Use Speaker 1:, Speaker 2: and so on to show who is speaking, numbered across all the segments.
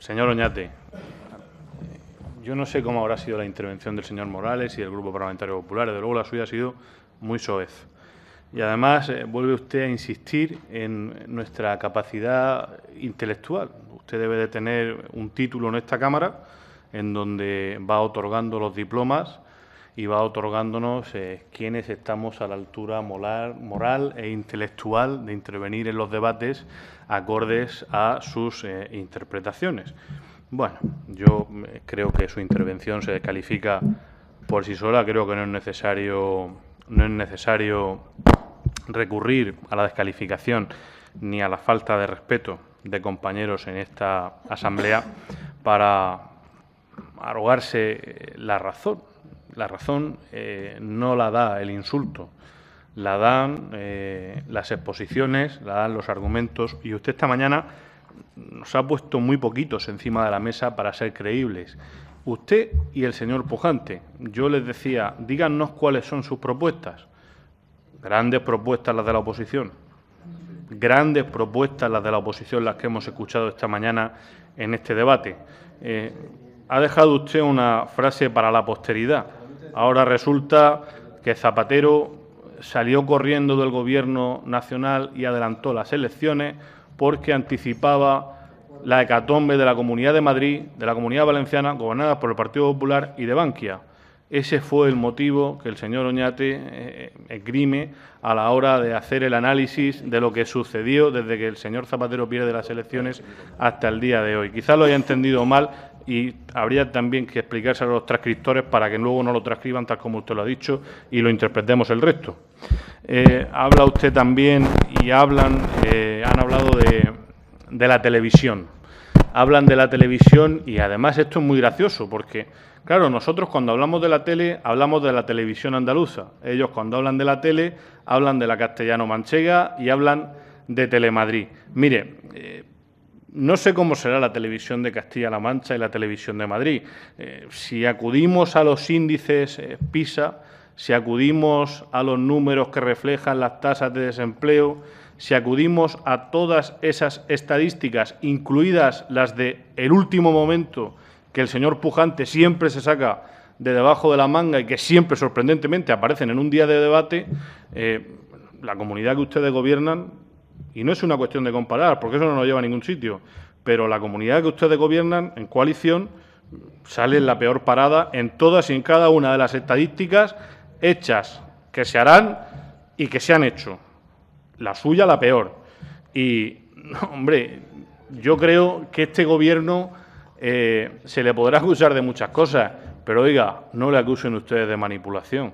Speaker 1: Señor Oñate, yo no sé cómo habrá sido la intervención del señor Morales y del Grupo Parlamentario Popular, desde luego la suya ha sido muy soez. Y además eh, vuelve usted a insistir en nuestra capacidad intelectual. Usted debe de tener un título en esta Cámara en donde va otorgando los diplomas y va otorgándonos eh, quienes estamos a la altura moral, e intelectual de intervenir en los debates acordes a sus eh, interpretaciones. Bueno, yo mm, creo que su intervención se descalifica por sí sola, creo que no es necesario, no es necesario recurrir a la descalificación ni a la falta de respeto de compañeros en esta asamblea para arrogarse eh, la razón la razón eh, no la da el insulto, la dan eh, las exposiciones, la dan los argumentos. Y usted esta mañana nos ha puesto muy poquitos encima de la mesa para ser creíbles. Usted y el señor Pujante, yo les decía, díganos cuáles son sus propuestas. Grandes propuestas las de la oposición. Grandes propuestas las de la oposición las que hemos escuchado esta mañana en este debate. Eh, ha dejado usted una frase para la posteridad. Ahora resulta que Zapatero salió corriendo del gobierno nacional y adelantó las elecciones porque anticipaba la hecatombe de la Comunidad de Madrid, de la Comunidad Valenciana, gobernada por el Partido Popular y de Bankia. Ese fue el motivo que el señor Oñate eh, eh, esgrime a la hora de hacer el análisis de lo que sucedió desde que el señor Zapatero pierde las elecciones hasta el día de hoy. Quizás lo haya entendido mal, y habría también que explicarse a los transcriptores para que luego no lo transcriban tal como usted lo ha dicho y lo interpretemos el resto. Eh, habla usted también y hablan, eh, han hablado de, la televisión. Hablan de la televisión y además esto es muy gracioso porque, claro, nosotros cuando hablamos de la tele hablamos de la televisión andaluza. Ellos cuando hablan de la tele hablan de la castellano-manchega y hablan de Telemadrid. Mire, eh, no sé cómo será la televisión de Castilla-La Mancha y la televisión de Madrid. Eh, si acudimos a los índices eh, PISA, si acudimos a los números que reflejan las tasas de desempleo, si acudimos a todas esas estadísticas, incluidas las de el último momento que el señor Pujante siempre se saca de debajo de la manga y que siempre sorprendentemente aparecen en un día de debate, eh, la comunidad que ustedes gobiernan y no es una cuestión de comparar, porque eso no nos lleva a ningún sitio. Pero la comunidad que ustedes gobiernan en coalición sale en la peor parada en todas y en cada una de las estadísticas hechas, que se harán y que se han hecho. La suya la peor. Y, hombre, yo creo que este gobierno eh, se le podrá acusar de muchas cosas, pero oiga, no le acusen ustedes de manipulación.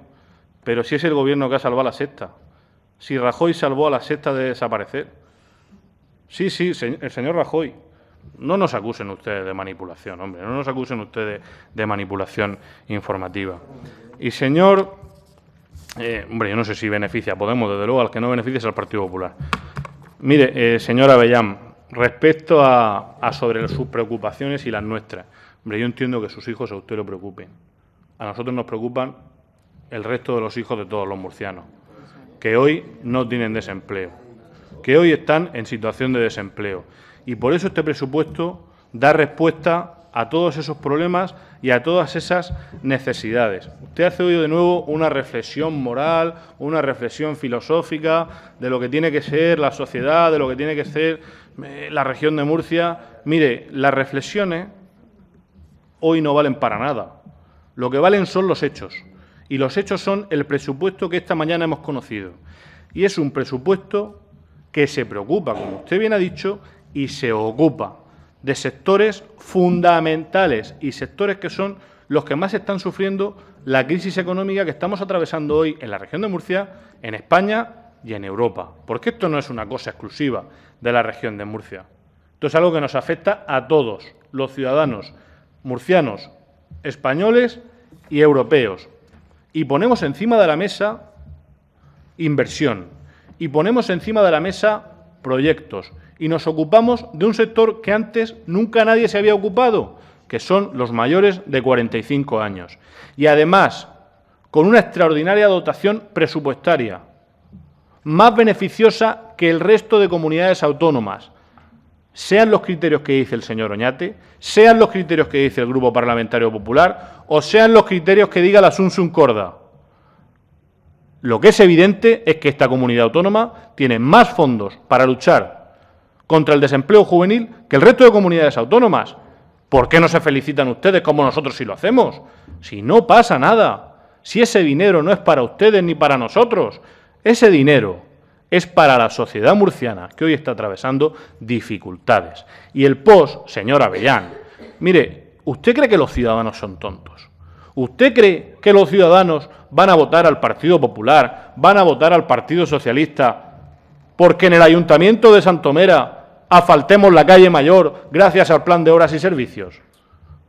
Speaker 1: Pero si es el gobierno que ha salvado la sexta, si Rajoy salvó a la sexta de desaparecer. Sí, sí, el señor Rajoy. No nos acusen ustedes de manipulación, hombre, no nos acusen ustedes de manipulación informativa. Y señor, eh, hombre, yo no sé si beneficia a Podemos, desde luego, al que no beneficia es al Partido Popular. Mire, eh, señor Avellán, respecto a, a sobre sus preocupaciones y las nuestras, hombre, yo entiendo que sus hijos a usted lo preocupen. A nosotros nos preocupan el resto de los hijos de todos los murcianos que hoy no tienen desempleo, que hoy están en situación de desempleo. Y por eso este presupuesto da respuesta a todos esos problemas y a todas esas necesidades. Usted hace hoy de nuevo una reflexión moral, una reflexión filosófica de lo que tiene que ser la sociedad, de lo que tiene que ser eh, la región de Murcia. Mire, las reflexiones hoy no valen para nada. Lo que valen son los hechos y los hechos son el presupuesto que esta mañana hemos conocido. Y es un presupuesto que se preocupa, como usted bien ha dicho, y se ocupa de sectores fundamentales y sectores que son los que más están sufriendo la crisis económica que estamos atravesando hoy en la región de Murcia, en España y en Europa. Porque esto no es una cosa exclusiva de la región de Murcia. Esto es algo que nos afecta a todos los ciudadanos murcianos, españoles y europeos y ponemos encima de la mesa inversión y ponemos encima de la mesa proyectos y nos ocupamos de un sector que antes nunca nadie se había ocupado, que son los mayores de 45 años. Y además, con una extraordinaria dotación presupuestaria, más beneficiosa que el resto de comunidades autónomas, sean los criterios que dice el señor Oñate, sean los criterios que dice el Grupo Parlamentario Popular o sean los criterios que diga la Sun Corda. Lo que es evidente es que esta comunidad autónoma tiene más fondos para luchar contra el desempleo juvenil que el resto de comunidades autónomas. ¿Por qué no se felicitan ustedes como nosotros si lo hacemos? Si no pasa nada, si ese dinero no es para ustedes ni para nosotros, ese dinero es para la sociedad murciana que hoy está atravesando dificultades. Y el POS, señor Avellán, mire, ¿usted cree que los ciudadanos son tontos? ¿Usted cree que los ciudadanos van a votar al Partido Popular, van a votar al Partido Socialista, porque en el Ayuntamiento de Santomera asfaltemos la calle mayor gracias al plan de obras y servicios?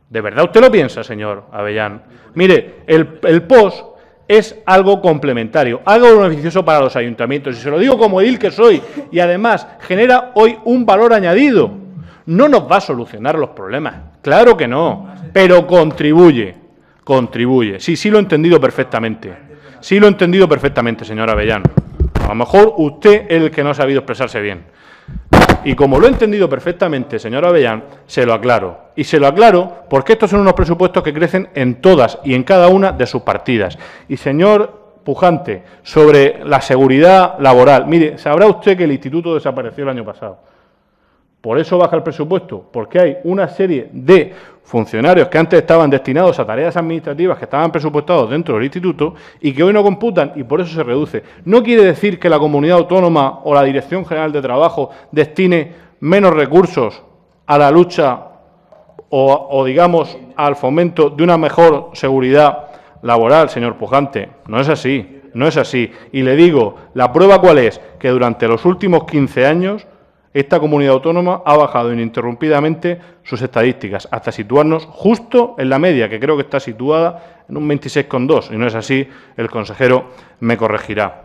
Speaker 1: ¿De verdad usted lo piensa, señor Avellán? Mire, el, el POS es algo complementario, algo beneficioso para los ayuntamientos. Y se lo digo como edil que soy, y además genera hoy un valor añadido. No nos va a solucionar los problemas, claro que no, pero contribuye, contribuye. Sí, sí lo he entendido perfectamente. Sí lo he entendido perfectamente, señora Avellano. A lo mejor usted es el que no ha sabido expresarse bien. Y como lo he entendido perfectamente, señor Avellán, se lo aclaro. Y se lo aclaro porque estos son unos presupuestos que crecen en todas y en cada una de sus partidas. Y señor Pujante, sobre la seguridad laboral, mire, sabrá usted que el instituto desapareció el año pasado. Por eso baja el presupuesto, porque hay una serie de funcionarios que antes estaban destinados a tareas administrativas que estaban presupuestados dentro del instituto y que hoy no computan y por eso se reduce. No quiere decir que la comunidad autónoma o la Dirección General de Trabajo destine menos recursos a la lucha o, digamos, al fomento de una mejor seguridad laboral, señor Pujante. No es así, no es así. Y le digo, ¿la prueba cuál es? Que durante los últimos 15 años esta comunidad autónoma ha bajado ininterrumpidamente sus estadísticas hasta situarnos justo en la media, que creo que está situada en un 26,2, y no es así, el consejero me corregirá.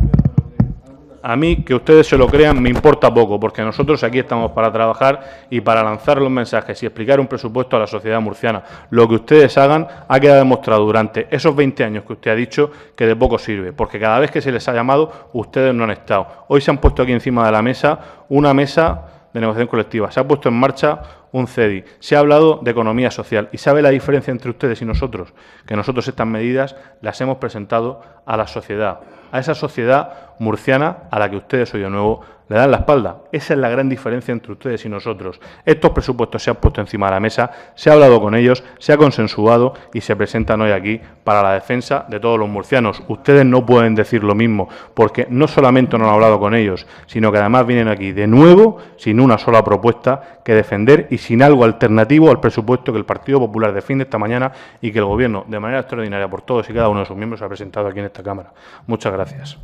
Speaker 1: A mí, que ustedes se lo crean, me importa poco, porque nosotros aquí estamos para trabajar y para lanzar los mensajes y explicar un presupuesto a la sociedad murciana. Lo que ustedes hagan ha quedado demostrado durante esos 20 años que usted ha dicho que de poco sirve, porque cada vez que se les ha llamado, ustedes no han estado. Hoy se han puesto aquí encima de la mesa una mesa de negociación colectiva. Se ha puesto en marcha un CEDI, se ha hablado de economía social y sabe la diferencia entre ustedes y nosotros, que nosotros estas medidas las hemos presentado a la sociedad, a esa sociedad murciana a la que ustedes hoy de nuevo le dan la espalda. Esa es la gran diferencia entre ustedes y nosotros. Estos presupuestos se han puesto encima de la mesa, se ha hablado con ellos, se ha consensuado y se presentan hoy aquí para la defensa de todos los murcianos. Ustedes no pueden decir lo mismo, porque no solamente no han hablado con ellos, sino que además vienen aquí de nuevo sin una sola propuesta que defender y sin algo alternativo al presupuesto que el Partido Popular defiende esta mañana y que el Gobierno, de manera extraordinaria por todos y cada uno de sus miembros, ha presentado aquí en esta Cámara. Muchas gracias.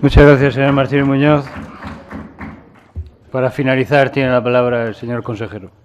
Speaker 1: Muchas gracias, señor Martínez Muñoz. Para finalizar, tiene la palabra el señor consejero.